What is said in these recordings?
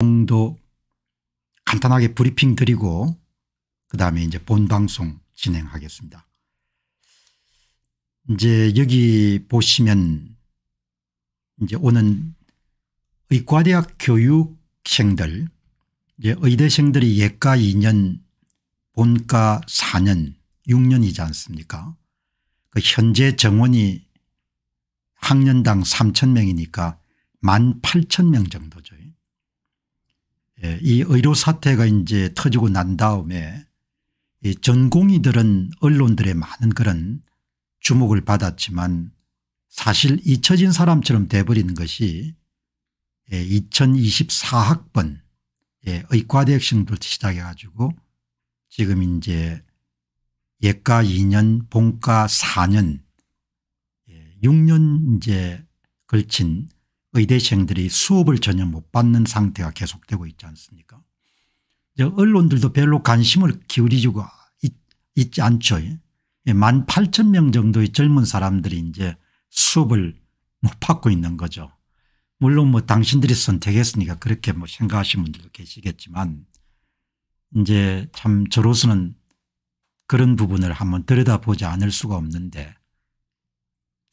정도 간단하게 브리핑 드리고 그다음에 이제 본방송 진행하겠습니다. 이제 여기 보시면 이제 오는 의과대학 교육생들 이제 의대생들이 예과 2년 본과 4년 6년이지 않습니까 그 현재 정원이 학년당 3천명이니까1 8 0명 정도죠. 예, 이 의료 사태가 이제 터지고 난 다음에 이 전공의들은 언론들의 많은 그런 주목을 받았지만 사실 잊혀진 사람처럼 돼버린 것이 2024학번 예, 예, 의과대학생부터 시작해 가지고 지금 이제 예과 2년 본과 4년 6년 이제 걸친 의대생들이 수업을 전혀 못 받는 상태가 계속되고 있지 않습니까 언론들도 별로 관심을 기울이고 있지 않죠. 예, 만 8천 명 정도의 젊은 사람들이 이제 수업을 못 받고 있는 거죠. 물론 뭐 당신들이 선택했으니까 그렇게 뭐 생각하시는 분들도 계시겠지만 이제 참 저로서는 그런 부분을 한번 들여다보지 않을 수가 없는데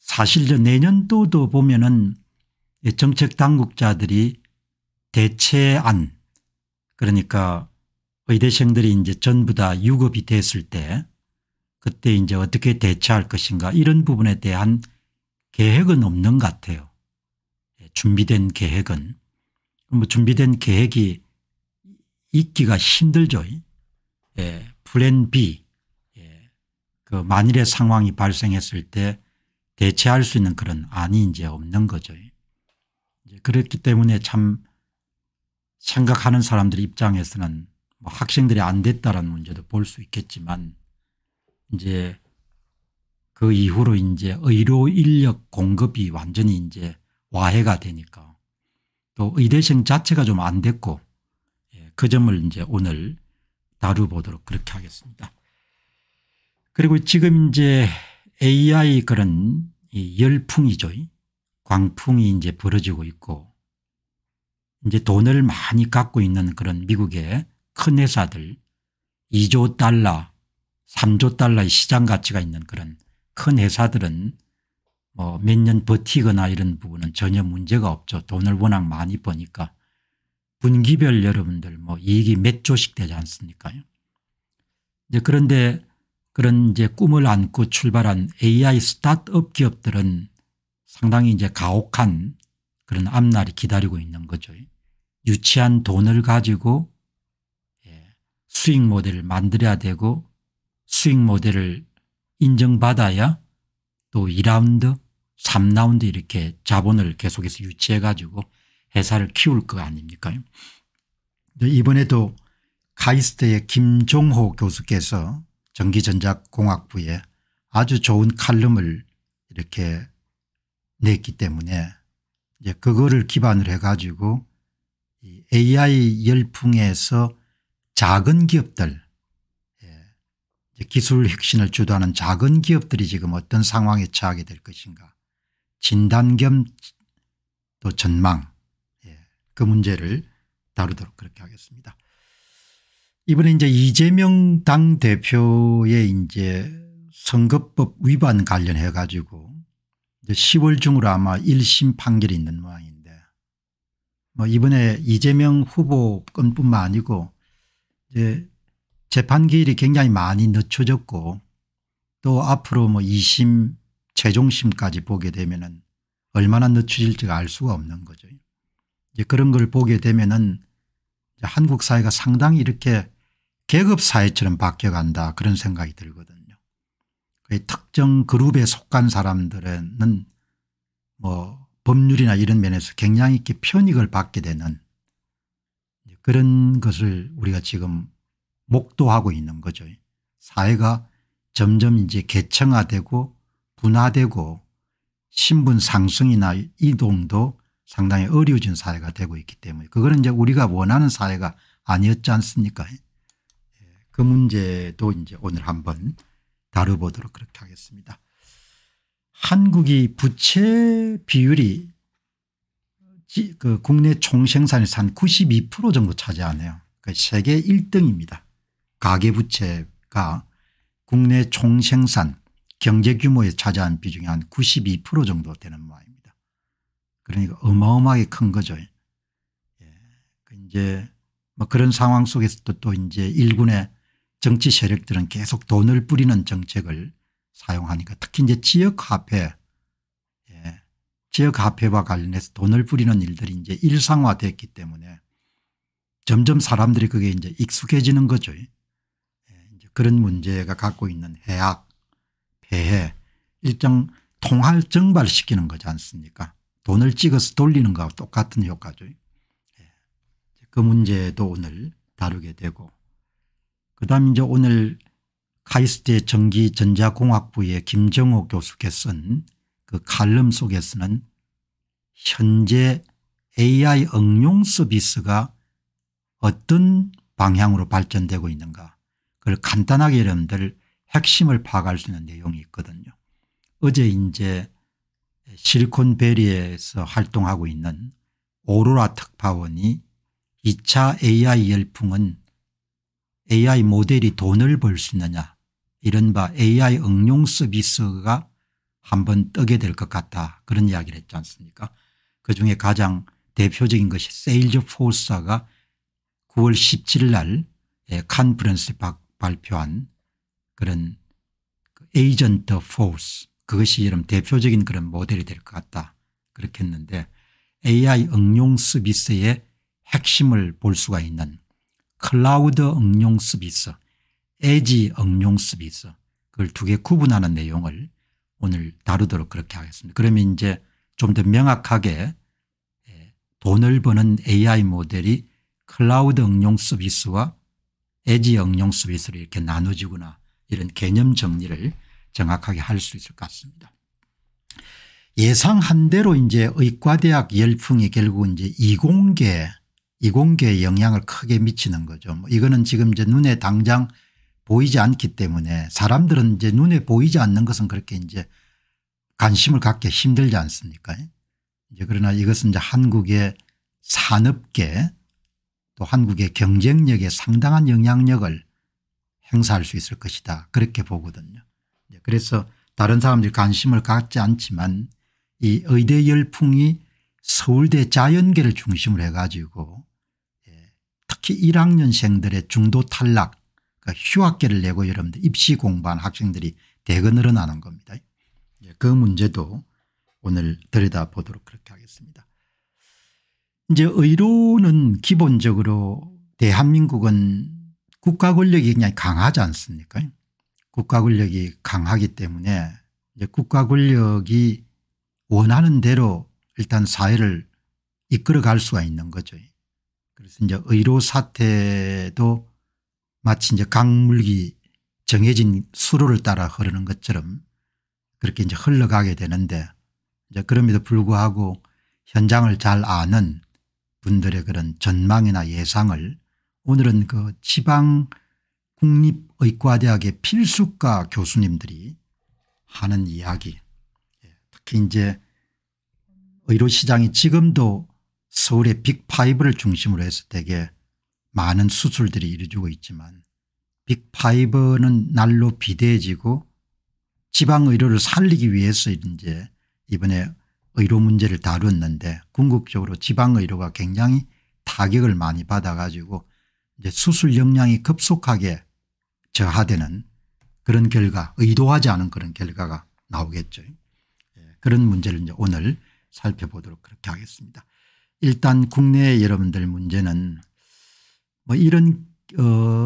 사실 내년도도 보면은 정책 당국자들이 대체안 그러니까 의대생들이 이제 전부 다 유급이 됐을 때 그때 이제 어떻게 대처할 것인가 이런 부분에 대한 계획은 없는 것 같아요. 예, 준비된 계획은. 뭐 준비된 계획이 있기가 힘들죠. 예, 플랜 B. 예, 그 만일의 상황이 발생했을 때 대체할 수 있는 그런 안이 이제 없는 거죠. 그렇기 때문에 참 생각하는 사람들 입장에서는 뭐 학생들이 안 됐다는 문제도 볼 수 있겠지만 이제 그 이후로 이제 의료 인력 공급이 완전히 이제 와해가 되니까 또 의대생 자체가 좀 안 됐고 예, 그 점을 이제 오늘 다루보도록 그렇게 하겠습니다. 그리고 지금 이제 AI 그런 열풍이죠. 광풍이 이제 벌어지고 있고 이제 돈을 많이 갖고 있는 그런 미국의 큰 회사들 2조 달러 3조 달러의 시장 가치가 있는 그런 큰 회사들은 뭐 몇 년 버티거나 이런 부분은 전혀 문제가 없죠. 돈을 워낙 많이 버니까 분기별 여러분들 뭐 이익이 몇 조씩 되지 않습니까 이제 그런데 그런 이제 꿈을 안고 출발한 AI 스타트업 기업들은 상당히 이제 가혹한 그런 앞날이 기다리고 있는 거죠. 유치한 돈을 가지고 예, 수익 모델을 만들어야 되고 수익 모델을 인정받아야 또 2라운드 3라운드 이렇게 자본을 계속해서 유치해 가지고 회사를 키울 거 아닙니까 이번에도 카이스트의 김종호 교수께서 전기전자공학부에 아주 좋은 칼럼을 이렇게 냈기 때문에 이제 그거를 기반을 해가지고 이 AI 열풍에서 작은 기업들 예, 기술 혁신을 주도하는 작은 기업들이 지금 어떤 상황에 처하게 될 것인가 진단 겸 또 전망 예, 그 문제를 다루도록 그렇게 하겠습니다. 이번에 이제 이재명 당 대표의 이제 선거법 위반 관련해 가지고 10월 중으로 아마 1심 판결이 있는 모양인데 뭐 이번에 이재명 후보 건뿐만 아니고 이제 재판 기일이 굉장히 많이 늦춰졌고 또 앞으로 뭐 2심 최종심까지 보게 되면은 얼마나 늦춰질지가 알 수가 없는 거죠. 이제 그런 걸 보게 되면은 한국 사회가 상당히 이렇게 계급 사회처럼 바뀌어간다 그런 생각이 들거든요. 특정 그룹에 속한 사람들은 뭐 법률이나 이런 면에서 굉장히 있게 편익을 받게 되는 그런 것을 우리가 지금 목도하고 있는 거죠. 사회가 점점 이제 개층화되고 분화되고 신분 상승이나 이동도 상당히 어려워진 사회가 되고 있기 때문에 그거는 이제 우리가 원하는 사회가 아니었지 않습니까? 예, 그 문제도 이제 오늘 한번 다뤄보도록 그렇게 하겠습니다. 한국이 부채 비율이 그 국내 총생산에서 한 92% 정도 차지하네요. 그러니까 세계 1등입니다. 가계부채가 국내 총생산 경제규모에 차지한 비중이 한 92% 정도 되는 모양입니다. 그러니까 어마어마하게 큰 거죠. 예. 그 이제 뭐 그런 상황 속에서도 또 이제 일군의 정치 세력들은 계속 돈을 뿌리는 정책을 사용하니까 특히 이제 지역화폐 예. 지역화폐와 관련해서 돈을 뿌리는 일들이 이제 일상화됐기 때문에 점점 사람들이 그게 이제 익숙해지는 거죠. 예. 이제 그런 문제가 갖고 있는 해악 폐해 일정 통할 정발시키는 거지 않습니까 돈을 찍어서 돌리는 거하 똑같은 효과죠. 예. 그 문제도 오늘 다루게 되고 그다음 이제 오늘 카이스트의 전기전자공학부의 김정호 교수께 쓴그 칼럼 속에서는 현재 AI 응용 서비스가 어떤 방향으로 발전되고 있는가 그걸 간단하게 여러분들 핵심을 파악할 수 있는 내용이 있거든요. 어제 이제 실리콘베리에서 활동하고 있는 오로라 특파원이 2차 AI 열풍은 AI 모델이 돈을 벌 수 있느냐 이른바 AI 응용 서비스가 한번 뜨게 될 것 같다 그런 이야기를 했지 않습니까 그중에 가장 대표적인 것이 세일즈 포스가 9월 17일 날 예, 컨퍼런스 발표한 그런 그 에이전트 포스 그것이 이런 대표적인 그런 모델이 될 것 같다 그렇게 했는데 AI 응용 서비스의 핵심을 볼 수가 있는 클라우드 응용 서비스, 에지 응용 서비스 그걸 두 개 구분하는 내용을 오늘 다루도록 그렇게 하겠습니다. 그러면 이제 좀 더 명확하게 예, 돈을 버는 AI 모델이 클라우드 응용 서비스와 에지 응용 서비스를 이렇게 나눠지거나 이런 개념 정리를 정확하게 할 수 있을 것 같습니다. 예상한 대로 이제 의과대학 열풍이 결국 이제 이공계 이공계에 영향을 크게 미치는 거죠. 뭐 이거는 지금 이제 눈에 당장 보이지 않기 때문에 사람들은 이제 눈에 보이지 않는 것은 그렇게 이제 관심을 갖기 힘들지 않습니까? 이제 그러나 이것은 이제 한국의 산업계 또 한국의 경쟁력에 상당한 영향력을 행사할 수 있을 것이다. 그렇게 보거든요. 그래서 다른 사람들이 관심을 갖지 않지만 이 의대 열풍이 서울대 자연계를 중심으로 해가지고 예, 특히 1학년생들의 중도 탈락 그러니까 휴학계를 내고 여러분들 입시 공부한 학생들이 대거 늘어나는 겁니다. 예, 그 문제도 오늘 들여다보도록 그렇게 하겠습니다. 이제 의료는 기본적으로 대한민국은 국가 권력이 굉장히 강하지 않습니까 국가 권력이 강하기 때문에 국가 권력이 원하는 대로 일단 사회를 이끌어갈 수가 있는 거죠. 그래서 이제 의료 사태도 마치 이제 강물기 정해진 수로를 따라 흐르는 것처럼 그렇게 이제 흘러가게 되는데 이제 그럼에도 불구하고 현장을 잘 아는 분들의 그런 전망이나 예상을 오늘은 그 지방 국립의과대학의 필수과 교수님들이 하는 이야기 예, 특히 이제 의료시장이 뭐 지금도 서울의 빅5를 중심으로 해서 되게 많은 수술들이 이루어지고 있지만 빅5는 날로 비대해지고 지방의료를 살리기 위해서 이제 이번에 의료 문제를 다뤘는데 궁극적으로 지방의료가 굉장히 타격을 많이 받아가지고 이제 수술 역량이 급속하게 저하되는 그런 결과 의도하지 않은 그런 결과가 나오겠죠. 예, 그런 문제를 이제 오늘 살펴보도록 그렇게 하겠습니다. 일단 국내 여러분들 문제는 뭐 이런 어